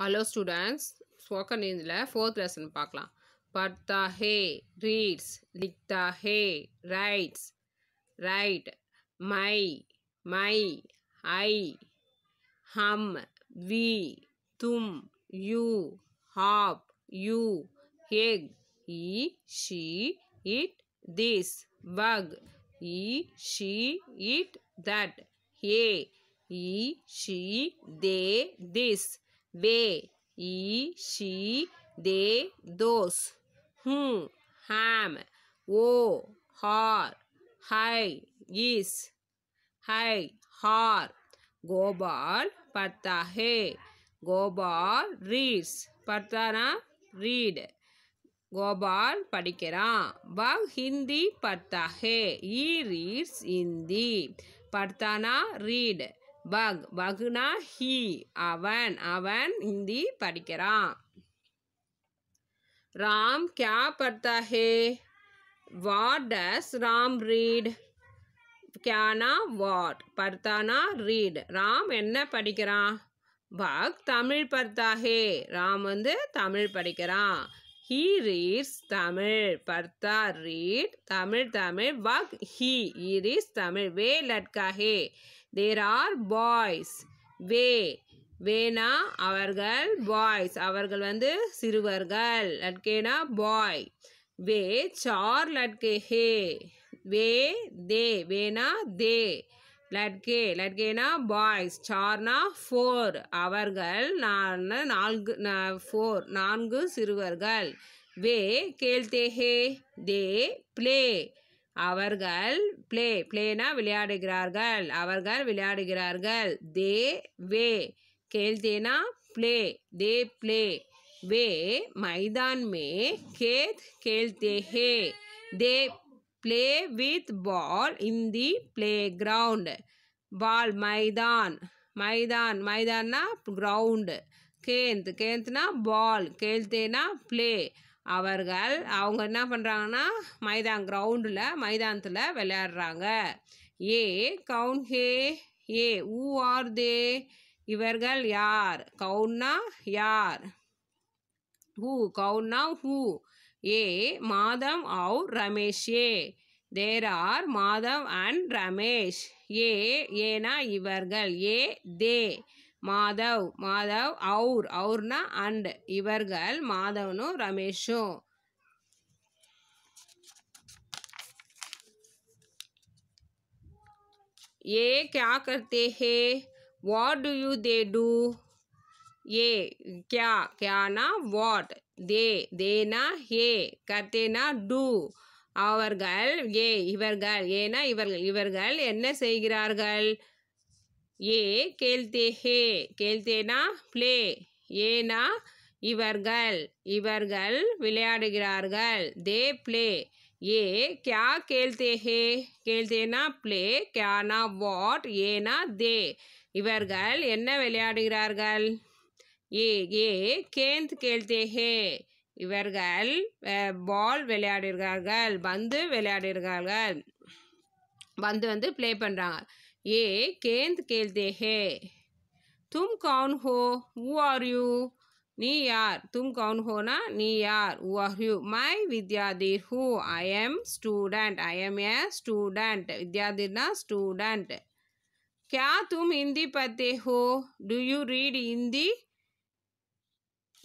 hello students spoken fourth lesson पाकल पर्ता हे reads लिखता हे राइट्स राइट मई मई ई हम वी तुम यू हाप यू हेग ई शी इट दिस बग ई शी इट दैट हे ई शी दे दिस वे ई शी दे दोस हूँ हैम वो हार हाय इस हाय हार गोबाल पढ़ता है गोबाल रीड्स पढ़ता ना रीड गोपाल படிக்கிறான் वह हिंदी पढ़ता है ई रीड्स हिंदी पढ़ता ना रीड வக் வகுனா ஹி அவன் அவன் ஹிந்தி படிக்கிறான் ராம் கே பர்த்தா ஹே வாட் டஸ் ராம் ரீட் கேனா வாட் படுத்தானா ரீட் ராம் என்ன படிக்கிறான் பக் தமிழ் பர்த்தா ஹே ராம் வந்து தமிழ் படிக்கிறான் ஹீ ரீட்ஸ் தமிழ் பர்தா ரீட் தமிழ் தமிழ் வக் ஹீ ரீட்ஸ் தமிழ் வே லட்கா ஹே தேர் ஆர் பாய்ஸ் வே வேணா அவர்கள் பாய்ஸ் அவர்கள் வந்து சிறுவர்கள் லட்கேனா பாய் வே சார் லட்கே ஹே வே தே வேணா தே லட்கே லட்கேனா பாய்ஸ் சார்னா ஃபோர் அவர்கள் நான் நான்கு ஃபோர் நான்கு சிறுவர்கள் வே கேள்தே ஹே தே பிளே அவர்கள் பிளே பிளேனா விளையாடுகிறார்கள் அவர்கள் விளையாடுகிறார்கள் தே வே கேள்தேனா பிளே தே பிளே வே மைதான் மே கேத் கேள்தே ஹே they play with ball in the playground ball மைதான் மைதான் மைதான்னா கிரவுண்டு கேந்த் கேந்த்னா பால் கேழ்த்தேனா ப்ளே அவர்கள் அவங்க என்ன பண்ணுறாங்கன்னா மைதான் கிரவுண்டில் மைதானத்தில் விளையாடுறாங்க ஏ கவுன் ஹே ஏ ஊ ஆர் தே இவர்கள் யார் கவுன்னா யார் ஹூ கவுன்னா ஹூ ए माधव औ रमेश ए there are Madhav and Ramesh एना इवर ए दे माधव माधव और औरना अंड इवर माधवन रमेश ये क्या करते हैं what do you they do ये क्या क्या ना what they Dena A கர்த்தேனா two அவர்கள் ஏ இவர்கள் ஏனா இவர்கள் இவர்கள் என்ன செய்கிறார்கள் ஏ கேள்தே ஹே கேள்தேனா பிளே ஏனா இவர்கள் இவர்கள் விளையாடுகிறார்கள் தே பிளே ஏ கியா கேள்தே ஹே கேள்தேனா பிளே கியானா வாட் ஏனா தே இவர்கள் என்ன விளையாடுகிறார்கள் ஏ கேள்தே ஹே இவர்கள் பால் விளையாடுகிறார்கள் பந்து விளையாடுகிறார்கள் பந்து வந்து ப்ளே பண்ணுறாங்க ஏ கேந்த் ஹே தும் கவுன் ஹோ ஊ ஆர் யூ நீ யார் தும் கவுன் ஹோனா நீ யார் ஊ ஆர் யூ மை வித்யாதீர் ஹூ I am student I am a student வித்யாதீர்னா ஸ்டூடெண்ட் கே தும் ஹிந்தி பத்தே ஹோ do you read Hindi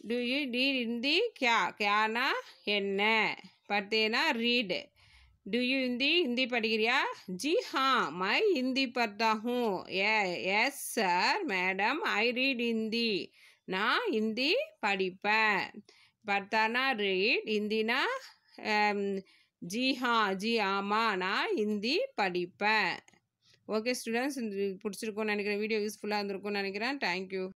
do you read Hindi கியா கியானா என்ன பர்த்தேனா read do you Hindi Hindi படிக்கிறியா ஜி ஹா மை ஹிந்தி பர்த்தா yes sir madam I read Hindi நான் ஹிந்தி படிப்பேன் பர்த்தானா ரீட் ஹிந்தினா ஜி ஹா ஜி ஆமா நான் ஹிந்தி படிப்பேன் ஓகே ஸ்டூடெண்ட்ஸ் பிடிச்சிருக்கோன்னு நினைக்கிறேன் வீடியோ யூஸ்ஃபுல்லாக இருந்திருக்கும்னு நினைக்கிறேன் தேங்க்யூ